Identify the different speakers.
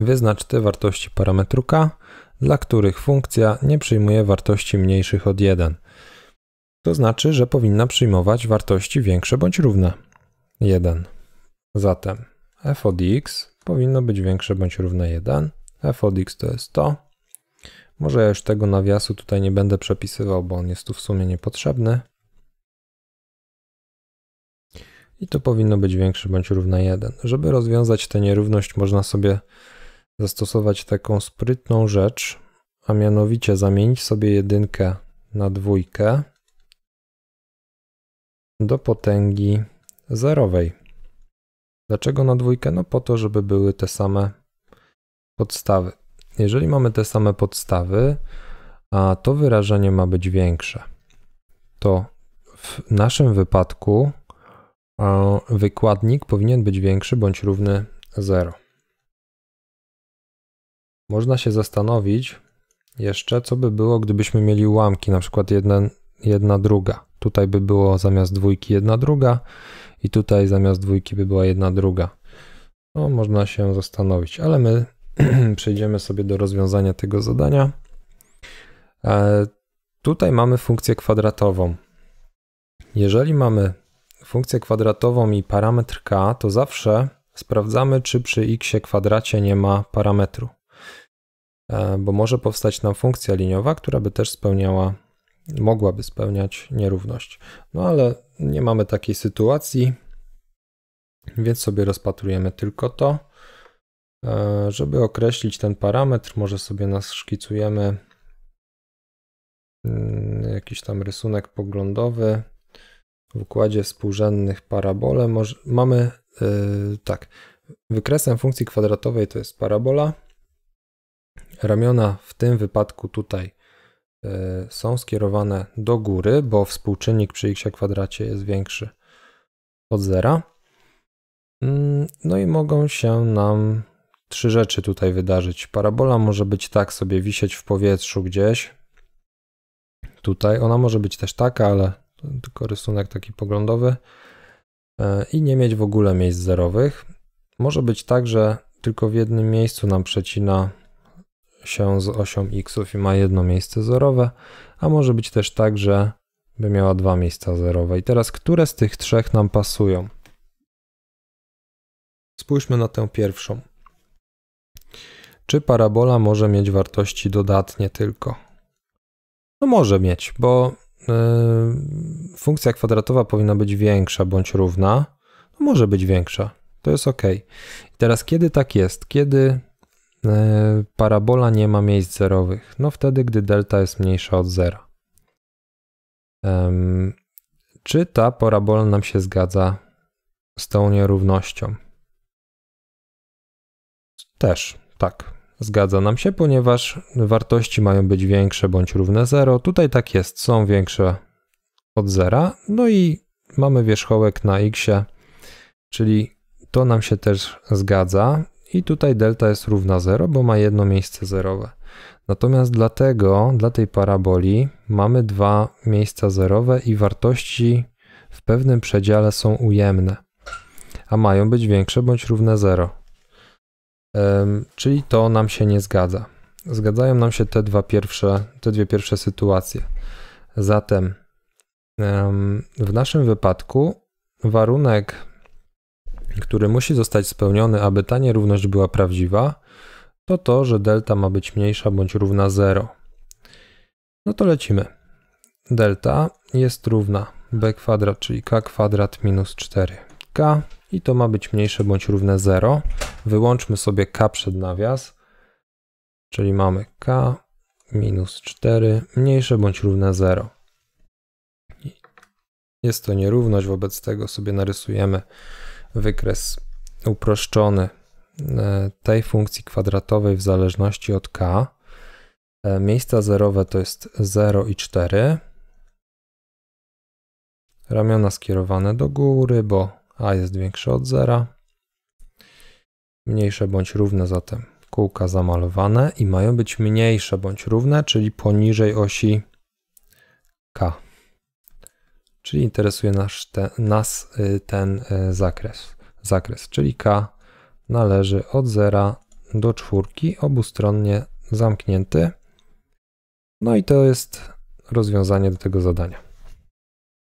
Speaker 1: Wyznacz te wartości parametru k, dla których funkcja nie przyjmuje wartości mniejszych od 1. To znaczy, że powinna przyjmować wartości większe bądź równe 1. Zatem f od x powinno być większe bądź równe 1. f od x to jest to. Może ja już tego nawiasu tutaj nie będę przepisywał, bo on jest tu w sumie niepotrzebny. I to powinno być większe bądź równe 1. Żeby rozwiązać tę nierówność można sobie zastosować taką sprytną rzecz, a mianowicie zamienić sobie jedynkę na dwójkę do potęgi zerowej. Dlaczego na dwójkę? No po to, żeby były te same podstawy. Jeżeli mamy te same podstawy, a to wyrażenie ma być większe, to w naszym wypadku wykładnik powinien być większy bądź równy 0. Można się zastanowić jeszcze, co by było, gdybyśmy mieli ułamki, na przykład jedna, jedna druga. Tutaj by było zamiast dwójki jedna druga i tutaj zamiast dwójki by była jedna druga. No, można się zastanowić, ale my przejdziemy sobie do rozwiązania tego zadania. E, tutaj mamy funkcję kwadratową. Jeżeli mamy funkcję kwadratową i parametr k, to zawsze sprawdzamy, czy przy x kwadracie nie ma parametru. E, bo może powstać nam funkcja liniowa, która by też spełniała, mogłaby spełniać nierówność. No ale nie mamy takiej sytuacji, więc sobie rozpatrujemy tylko to. E, żeby określić ten parametr, może sobie naszkicujemy mm, jakiś tam rysunek poglądowy w układzie współrzędnych parabole. Może, mamy yy, tak, wykresem funkcji kwadratowej to jest parabola, Ramiona w tym wypadku tutaj e, są skierowane do góry, bo współczynnik przy x kwadracie jest większy od zera. Mm, no i mogą się nam trzy rzeczy tutaj wydarzyć. Parabola może być tak sobie wisieć w powietrzu gdzieś. Tutaj ona może być też taka, ale tylko rysunek taki poglądowy e, i nie mieć w ogóle miejsc zerowych. Może być tak, że tylko w jednym miejscu nam przecina się z osią x i ma jedno miejsce zerowe, a może być też tak, że by miała dwa miejsca zerowe. I teraz, które z tych trzech nam pasują? Spójrzmy na tę pierwszą. Czy parabola może mieć wartości dodatnie tylko? No może mieć, bo y, funkcja kwadratowa powinna być większa bądź równa. No może być większa. To jest ok. I teraz kiedy tak jest? Kiedy E, parabola nie ma miejsc zerowych. No wtedy, gdy delta jest mniejsza od zera. Czy ta parabola nam się zgadza z tą nierównością? Też, tak. Zgadza nam się, ponieważ wartości mają być większe bądź równe 0. Tutaj tak jest, są większe od zera. No i mamy wierzchołek na x, czyli to nam się też zgadza. I tutaj delta jest równa 0, bo ma jedno miejsce zerowe. Natomiast dlatego, dla tej paraboli mamy dwa miejsca zerowe i wartości w pewnym przedziale są ujemne, a mają być większe bądź równe 0. Um, czyli to nam się nie zgadza. Zgadzają nam się te, dwa pierwsze, te dwie pierwsze sytuacje. Zatem um, w naszym wypadku warunek który musi zostać spełniony, aby ta nierówność była prawdziwa, to to, że delta ma być mniejsza bądź równa 0. No to lecimy. Delta jest równa b kwadrat, czyli k kwadrat minus 4k i to ma być mniejsze bądź równe 0. Wyłączmy sobie k przed nawias, czyli mamy k minus 4 mniejsze bądź równe 0. Jest to nierówność, wobec tego sobie narysujemy wykres uproszczony e, tej funkcji kwadratowej w zależności od k. E, miejsca zerowe to jest 0 i 4. Ramiona skierowane do góry, bo a jest większe od zera. Mniejsze bądź równe zatem kółka zamalowane i mają być mniejsze bądź równe, czyli poniżej osi k czyli interesuje nas, nas y, ten y, zakres. Zakres, czyli k należy od 0 do 4 obustronnie zamknięty. No i to jest rozwiązanie do tego zadania.